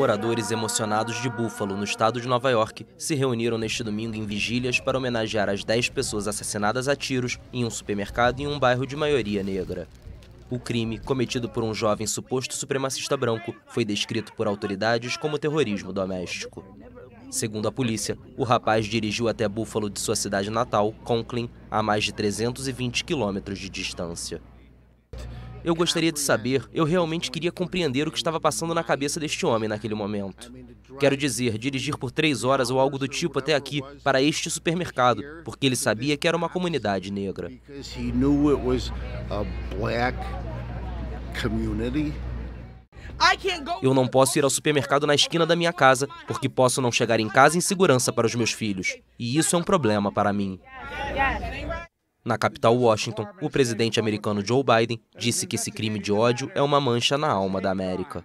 moradores emocionados de Buffalo, no estado de Nova York, se reuniram neste domingo em vigílias para homenagear as 10 pessoas assassinadas a tiros em um supermercado em um bairro de maioria negra. O crime, cometido por um jovem suposto supremacista branco, foi descrito por autoridades como terrorismo doméstico. Segundo a polícia, o rapaz dirigiu até Buffalo de sua cidade natal, Conklin, a mais de 320 quilômetros de distância. Eu gostaria de saber, eu realmente queria compreender o que estava passando na cabeça deste homem naquele momento. Quero dizer, dirigir por três horas ou algo do tipo até aqui, para este supermercado, porque ele sabia que era uma comunidade negra. Eu não posso ir ao supermercado na esquina da minha casa, porque posso não chegar em casa em segurança para os meus filhos. E isso é um problema para mim. Na capital Washington, o presidente americano Joe Biden disse que esse crime de ódio é uma mancha na alma da América.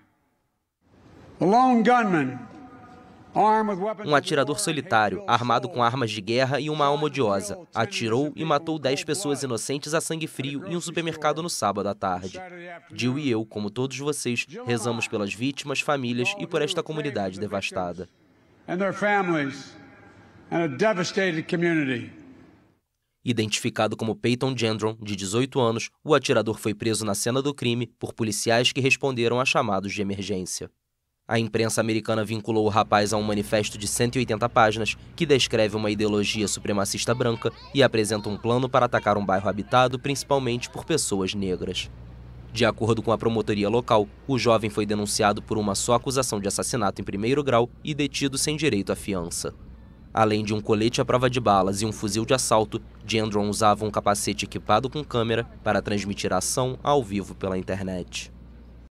Um atirador solitário, armado com armas de guerra e uma alma odiosa, atirou e matou 10 pessoas inocentes a sangue frio em um supermercado no sábado à tarde. Jill e eu, como todos vocês, rezamos pelas vítimas, famílias e por esta comunidade devastada. And their families and a devastated community. Identificado como Peyton Gendron, de 18 anos, o atirador foi preso na cena do crime por policiais que responderam a chamados de emergência. A imprensa americana vinculou o rapaz a um manifesto de 180 páginas que descreve uma ideologia supremacista branca e apresenta um plano para atacar um bairro habitado principalmente por pessoas negras. De acordo com a promotoria local, o jovem foi denunciado por uma só acusação de assassinato em primeiro grau e detido sem direito à fiança. Além de um colete à prova de balas e um fuzil de assalto, Gendron usava um capacete equipado com câmera para transmitir a ação ao vivo pela internet.